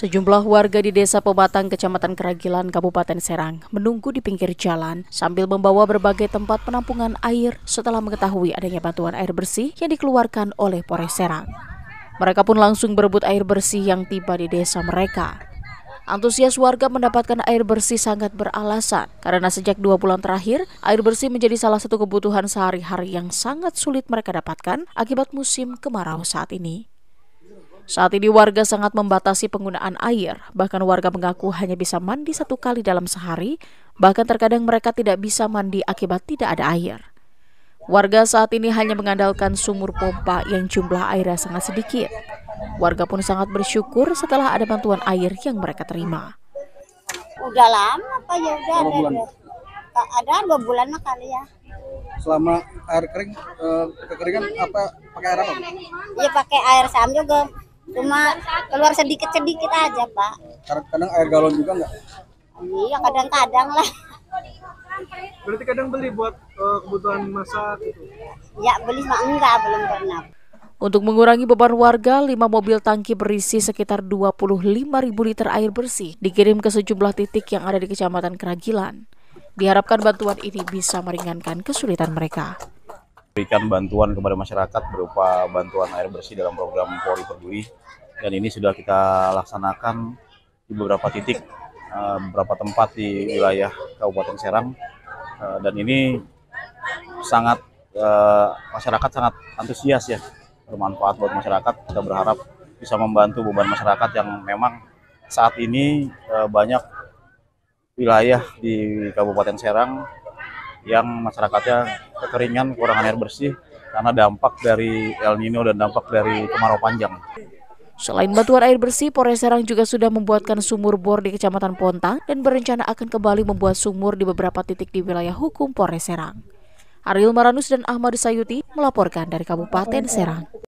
Sejumlah warga di desa Pebatang, Kecamatan Keragilan, Kabupaten Serang menunggu di pinggir jalan sambil membawa berbagai tempat penampungan air setelah mengetahui adanya bantuan air bersih yang dikeluarkan oleh Polres Serang. Mereka pun langsung berebut air bersih yang tiba di desa mereka. Antusias warga mendapatkan air bersih sangat beralasan karena sejak dua bulan terakhir, air bersih menjadi salah satu kebutuhan sehari-hari yang sangat sulit mereka dapatkan akibat musim kemarau saat ini. Saat ini warga sangat membatasi penggunaan air, bahkan warga mengaku hanya bisa mandi satu kali dalam sehari, bahkan terkadang mereka tidak bisa mandi akibat tidak ada air. Warga saat ini hanya mengandalkan sumur pompa yang jumlah airnya sangat sedikit. Warga pun sangat bersyukur setelah ada bantuan air yang mereka terima. Udah lama apa ya udah ada, bulan. ada, ada dua bulan lah kali ya. Selama air kering, eh, kekeringan apa pakai air apa? Iya pakai air sam juga cuma keluar sedikit-sedikit aja pak kadang air galon juga nggak iya kadang-kadang lah berarti kadang beli buat uh, kebutuhan masak gitu ya beli mah enggak belum pernah untuk mengurangi beban warga, lima mobil tangki berisi sekitar 25 ribu liter air bersih dikirim ke sejumlah titik yang ada di Kecamatan Keragilan. Diharapkan bantuan ini bisa meringankan kesulitan mereka memberikan bantuan kepada masyarakat berupa bantuan air bersih dalam program Polri Peduli dan ini sudah kita laksanakan di beberapa titik eh, beberapa tempat di wilayah Kabupaten Serang eh, dan ini sangat eh, masyarakat sangat antusias ya bermanfaat buat masyarakat kita berharap bisa membantu beban masyarakat yang memang saat ini banyak wilayah di Kabupaten Serang yang masyarakatnya kekeringan, kurang air bersih karena dampak dari El Nino dan dampak dari kemarau panjang. Selain bantuan air bersih, Polres Serang juga sudah membuatkan sumur bor di Kecamatan Pontang dan berencana akan kembali membuat sumur di beberapa titik di wilayah hukum Polres Serang. Ariel Maranus dan Ahmad Sayuti melaporkan dari Kabupaten Serang.